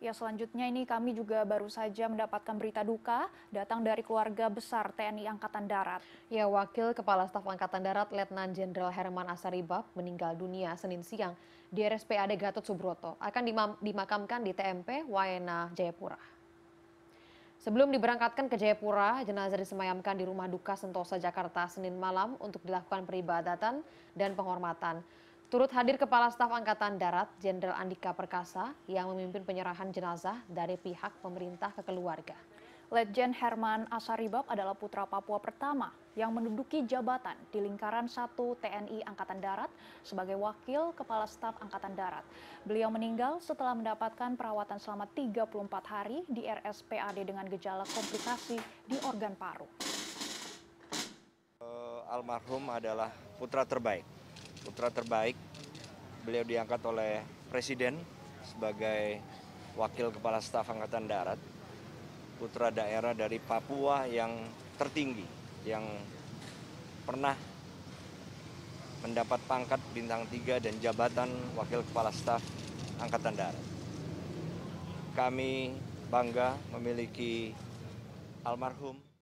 Ya selanjutnya ini kami juga baru saja mendapatkan berita duka datang dari keluarga besar TNI Angkatan Darat. Ya Wakil Kepala Staf Angkatan Darat Letnan Jenderal Herman Asaribab meninggal dunia Senin siang di RSPAD Gatot Subroto akan dimakamkan di TMP Wayena Jayapura. Sebelum diberangkatkan ke Jayapura, jenazah disemayamkan di Rumah Duka Sentosa, Jakarta, Senin malam untuk dilakukan peribadatan dan penghormatan. Turut hadir Kepala Staf Angkatan Darat Jenderal Andika Perkasa yang memimpin penyerahan jenazah dari pihak pemerintah ke keluarga. Legend Herman Asaribab adalah putra Papua pertama yang menduduki jabatan di lingkaran 1 TNI Angkatan Darat sebagai Wakil Kepala Staf Angkatan Darat. Beliau meninggal setelah mendapatkan perawatan selama 34 hari di RSPAD dengan gejala komplikasi di organ paru. Eh, almarhum adalah putra terbaik putra terbaik. Beliau diangkat oleh Presiden sebagai Wakil Kepala Staf Angkatan Darat, putra daerah dari Papua yang tertinggi, yang pernah mendapat pangkat bintang tiga dan jabatan Wakil Kepala Staf Angkatan Darat. Kami bangga memiliki almarhum